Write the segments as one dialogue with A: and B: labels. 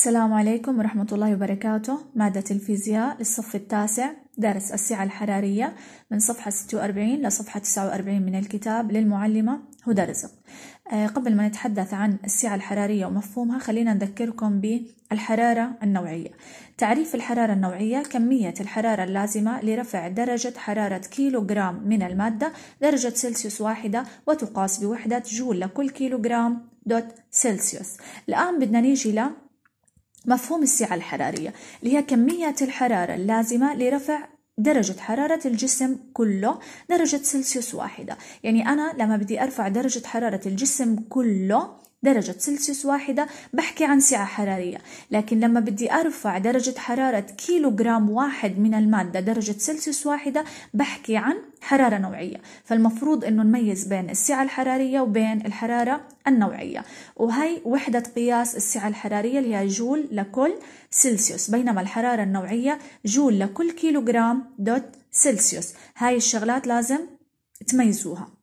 A: السلام عليكم ورحمة الله وبركاته مادة الفيزياء للصف التاسع درس السعة الحرارية من صفحة 46 لصفحة 49 من الكتاب للمعلمة هدى رزق آه، قبل ما نتحدث عن السعة الحرارية ومفهومها خلينا نذكركم بالحرارة النوعية تعريف الحرارة النوعية كمية الحرارة اللازمة لرفع درجة حرارة كيلوغرام من المادة درجة سلسيوس واحدة وتقاس بوحدة جول لكل كيلوغرام دوت سلسيوس الآن بدنا نيجي مفهوم السعة الحرارية اللي هي كمية الحرارة اللازمة لرفع درجة حرارة الجسم كله درجة سلسيوس واحدة يعني أنا لما بدي أرفع درجة حرارة الجسم كله درجة سلسيوس واحدة بحكي عن سعة حرارية لكن لما بدي أرفع درجة حرارة كيلو جرام واحد من المادة درجة سلسيوس واحدة بحكي عن حرارة نوعية فالمفروض أنه نميز بين السعة الحرارية وبين الحرارة النوعية وهي وحدة قياس السعة الحرارية اللي هي جول لكل سلسيوس بينما الحرارة النوعية جول لكل كيلو جرام دوت سلسيوس هاي الشغلات لازم تميزوها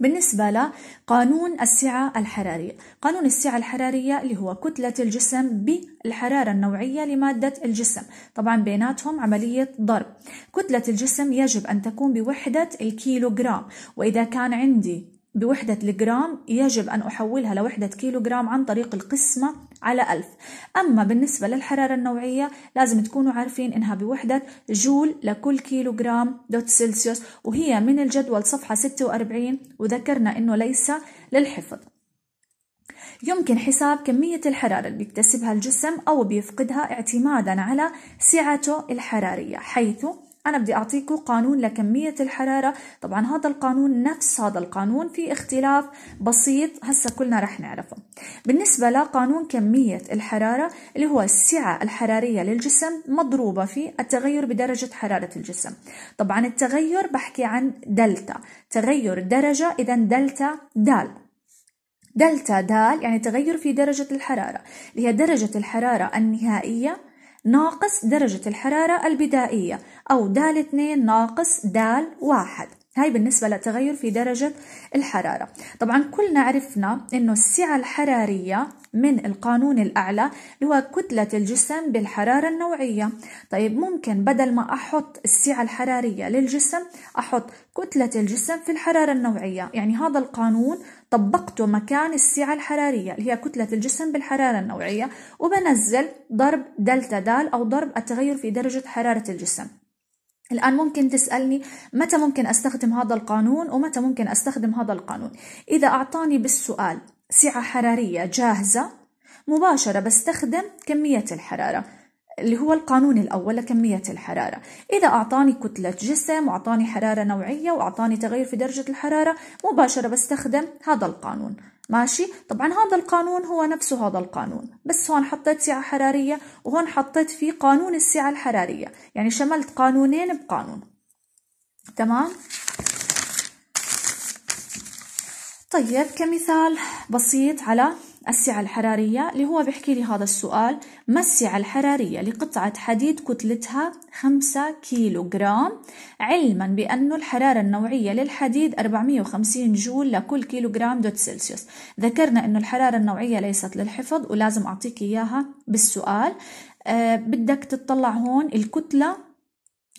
A: بالنسبة لقانون السعة الحرارية قانون السعة الحرارية اللي هو كتلة الجسم بالحرارة النوعية لمادة الجسم طبعا بيناتهم عملية ضرب كتلة الجسم يجب أن تكون بوحدة الكيلوغرام وإذا كان عندي بوحدة الجرام يجب أن أحولها لوحدة كيلوغرام عن طريق القسمة على ألف أما بالنسبة للحرارة النوعية لازم تكونوا عارفين إنها بوحدة جول لكل كيلوغرام دوت سلسيوس وهي من الجدول صفحة 46 وذكرنا إنه ليس للحفظ يمكن حساب كمية الحرارة اللي بيكتسبها الجسم أو بيفقدها اعتمادا على سعته الحرارية حيث أنا بدي أعطيكم قانون لكمية الحرارة طبعا هذا القانون نفس هذا القانون في اختلاف بسيط هسا كلنا رح نعرفه بالنسبة لقانون كمية الحرارة اللي هو السعة الحرارية للجسم مضروبة في التغير بدرجة حرارة الجسم طبعا التغير بحكي عن دلتا تغير درجة إذا دلتا دال دلتا دال يعني تغير في درجة الحرارة اللي هي درجة الحرارة النهائية ناقص درجة الحرارة البدائية أو دال 2 ناقص دال 1 هاي بالنسبة لتغير في درجة الحرارة طبعا كلنا عرفنا أنه السعة الحرارية من القانون الأعلى اللي هو كتلة الجسم بالحرارة النوعية طيب ممكن بدل ما أحط السعة الحرارية للجسم أحط كتلة الجسم في الحرارة النوعية يعني هذا القانون طبقته مكان السعة الحرارية اللي هي كتلة الجسم بالحرارة النوعية وبنزل ضرب دلتا دال أو ضرب التغير في درجة حرارة الجسم الآن ممكن تسألني متى ممكن أستخدم هذا القانون ومتى ممكن أستخدم هذا القانون إذا أعطاني بالسؤال سعة حرارية جاهزة مباشرة بستخدم كمية الحرارة اللي هو القانون الأول لكمية الحرارة إذا أعطاني كتلة جسم وأعطاني حرارة نوعية وأعطاني تغير في درجة الحرارة مباشرة بستخدم هذا القانون ماشي طبعا هذا القانون هو نفسه هذا القانون بس هون حطيت سعة حرارية وهون حطيت في قانون السعة الحرارية يعني شملت قانونين بقانون تمام طيب كمثال بسيط على السعة الحرارية اللي هو بيحكي لي هذا السؤال ما السعة الحرارية لقطعة حديد كتلتها 5 كيلو جرام علما بأن الحرارة النوعية للحديد 450 جول لكل كيلو جرام دوت سلسيوس ذكرنا أن الحرارة النوعية ليست للحفظ ولازم أعطيك إياها بالسؤال أه بدك تطلع هون الكتلة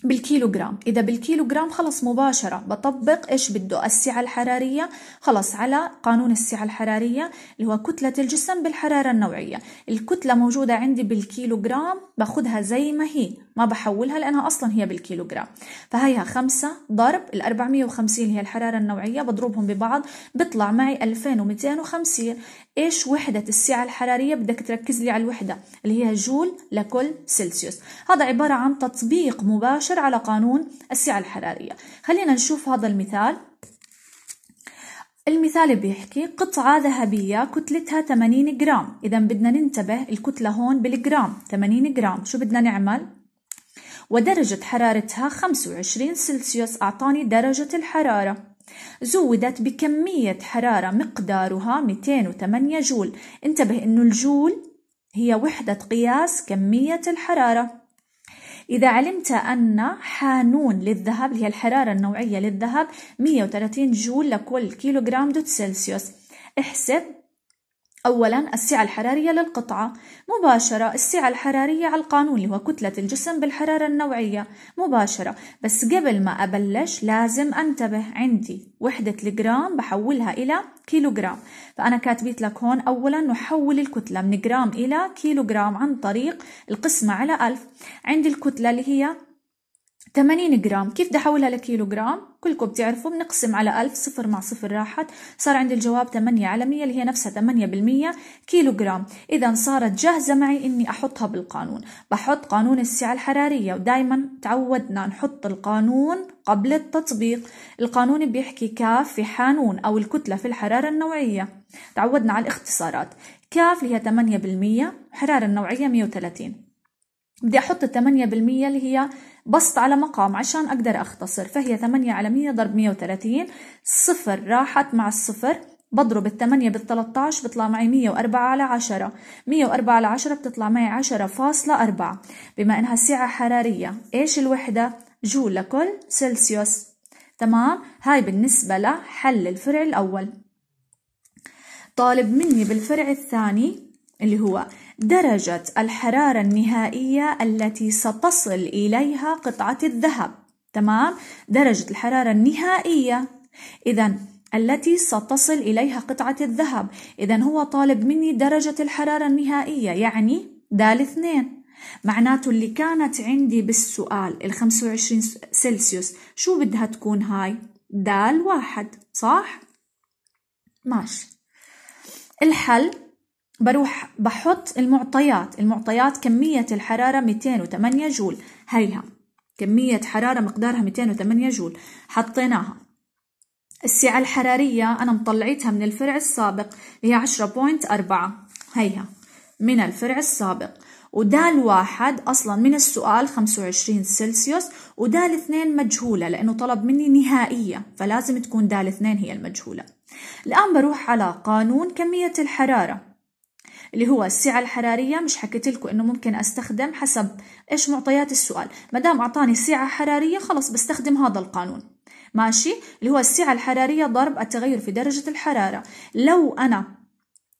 A: بالكيلوغرام اذا بالكيلوغرام خلص مباشره بطبق ايش بده السعه الحراريه خلص على قانون السعه الحراريه اللي هو كتله الجسم بالحراره النوعيه الكتله موجوده عندي بالكيلوغرام باخذها زي ما هي ما بحولها لأنها أصلا هي بالكيلوغرام فهيها خمسة ضرب ال 450 اللي هي الحرارة النوعية بضربهم ببعض بطلع معي 2250 إيش وحدة السعة الحرارية بدك تركز لي على الوحدة اللي هي جول لكل سلسيوس هذا عبارة عن تطبيق مباشر على قانون السعة الحرارية خلينا نشوف هذا المثال المثال بيحكي قطعة ذهبية كتلتها 80 جرام إذا بدنا ننتبه الكتلة هون بالجرام 80 جرام شو بدنا نعمل ودرجة حرارتها 25 سلسيوس أعطاني درجة الحرارة زودت بكمية حرارة مقدارها 208 جول انتبه أن الجول هي وحدة قياس كمية الحرارة إذا علمت أن حانون للذهب اللي هي الحرارة النوعية للذهب 130 جول لكل كيلوغرام دوت سلسيوس احسب أولا السعة الحرارية للقطعة مباشرة السعة الحرارية على القانون هو كتلة الجسم بالحرارة النوعية مباشرة بس قبل ما أبلش لازم أنتبه عندي وحدة الجرام بحولها إلى كيلو جرام فأنا كاتبيت لك هون أولا نحول الكتلة من جرام إلى كيلو جرام عن طريق القسمة على ألف عندي الكتلة اللي هي 80 جرام كيف بدي احولها لكيلو جرام كلكم بتعرفوا بنقسم على 1000 صفر مع صفر راحت صار عندي الجواب 8 على 100 اللي هي نفسها 8% كيلو جرام اذا صارت جاهزه معي اني احطها بالقانون بحط قانون السعه الحراريه ودائما تعودنا نحط القانون قبل التطبيق القانون بيحكي كاف في حانون او الكتله في الحراره النوعيه تعودنا على الاختصارات كاف اللي هي 8% حراره النوعيه 130 بدي أحط الثمانية بالمية اللي هي بسط على مقام عشان أقدر أختصر فهي ثمانية على مية ضرب مية وثلاثين صفر راحت مع الصفر بضرب الثمانية 13 بطلع معي مية وأربعة على عشرة مية وأربعة على عشرة بتطلع معي عشرة فاصلة أربعة بما إنها سعة حرارية إيش الوحدة؟ جول لكل سلسيوس تمام؟ هاي بالنسبة لحل الفرع الأول طالب مني بالفرع الثاني اللي هو درجة الحرارة النهائية التي ستصل إليها قطعة الذهب تمام درجة الحرارة النهائية إذا التي ستصل إليها قطعة الذهب إذا هو طالب مني درجة الحرارة النهائية يعني دال اثنين معناته اللي كانت عندي بالسؤال ال 25 سلسيوس شو بدها تكون هاي دال واحد صح ماشي الحل بروح بحط المعطيات المعطيات كمية الحرارة 208 جول هيها كمية حرارة مقدارها 208 جول حطيناها السعة الحرارية أنا مطلعتها من الفرع السابق هي 10.4 هيها من الفرع السابق ودال واحد أصلا من السؤال 25 سلسيوس ودال اثنين مجهولة لأنه طلب مني نهائية فلازم تكون دال اثنين هي المجهولة الآن بروح على قانون كمية الحرارة اللي هو السعة الحرارية مش حكيت لكم انه ممكن استخدم حسب ايش معطيات السؤال ما دام اعطاني سعة حرارية خلص بستخدم هذا القانون ماشي اللي هو السعة الحرارية ضرب التغير في درجة الحرارة لو انا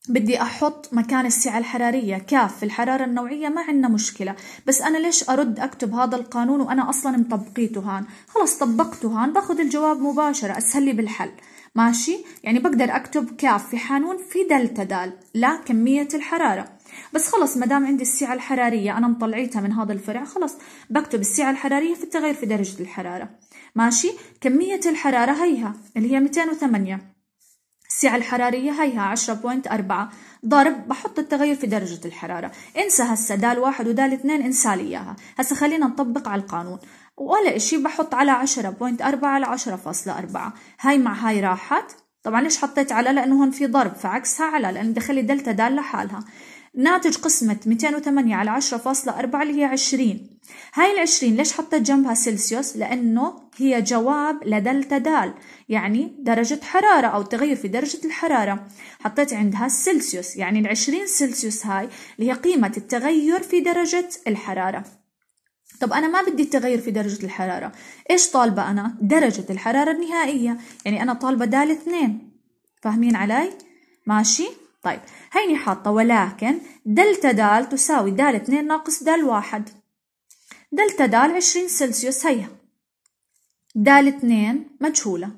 A: بدي احط مكان السعة الحرارية كاف في الحرارة النوعية ما عندنا مشكلة بس انا ليش ارد اكتب هذا القانون وانا اصلا مطبقيته هان خلص طبقته هان باخذ الجواب مباشرة اسهل لي بالحل ماشي يعني بقدر أكتب كاف في حانون في دلتا دال لا كمية الحرارة بس خلص ما دام عندي السعة الحرارية أنا مطلعيتها من هذا الفرع خلص بكتب السعة الحرارية في التغير في درجة الحرارة ماشي كمية الحرارة هيها اللي هي 208 السعة الحرارية هيها 10.4 ضرب بحط التغير في درجة الحرارة انسى هسه دال واحد ودال اثنين انسى لي اياها هسه خلينا نطبق على القانون ولا إشي بحط على 10.4 على 10.4 هاي مع هاي راحت طبعا ليش حطيت على لأنه هون في ضرب فعكسها على لأن دخلي دلتا دال لحالها ناتج قسمة 208 على 10.4 اللي هي 20 هاي 20 ليش حطيت جنبها سلسيوس لأنه هي جواب لدلتا دال يعني درجة حرارة أو تغير في درجة الحرارة حطيت عندها السلسيوس يعني ال 20 سلسيوس هاي اللي هي قيمة التغير في درجة الحرارة طب أنا ما بدي التغير في درجة الحرارة إيش طالبة أنا؟ درجة الحرارة النهائية يعني أنا طالبة دال اثنين فاهمين علي؟ ماشي؟ طيب هيني حاطة ولكن دلتا دال تساوي دال اثنين ناقص دال واحد دلتا دال عشرين سلسيوس هيا دال اثنين مجهولة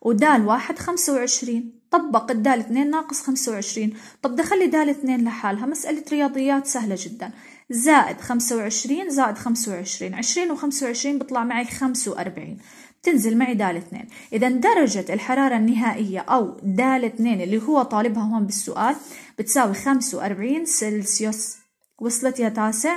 A: ودال واحد خمسة وعشرين طبق الدال 2 ناقص 25 طب دخلي دال 2 لحالها مسألة رياضيات سهلة جدا زائد 25 زائد 25 20 و25 بطلع معي 45 تنزل معي دال 2 إذا درجة الحرارة النهائية أو دال 2 اللي هو طالبها هون بالسؤال بتساوي 45 سلسيوس وصلت يا تاسع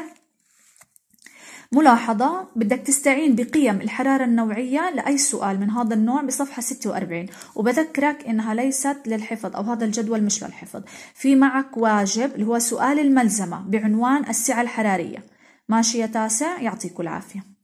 A: ملاحظة بدك تستعين بقيم الحرارة النوعية لأي سؤال من هذا النوع بصفحة 46 وبذكرك إنها ليست للحفظ أو هذا الجدول مش للحفظ في معك واجب اللي هو سؤال الملزمة بعنوان السعة الحرارية ماشي يا تاسع يعطيكم العافية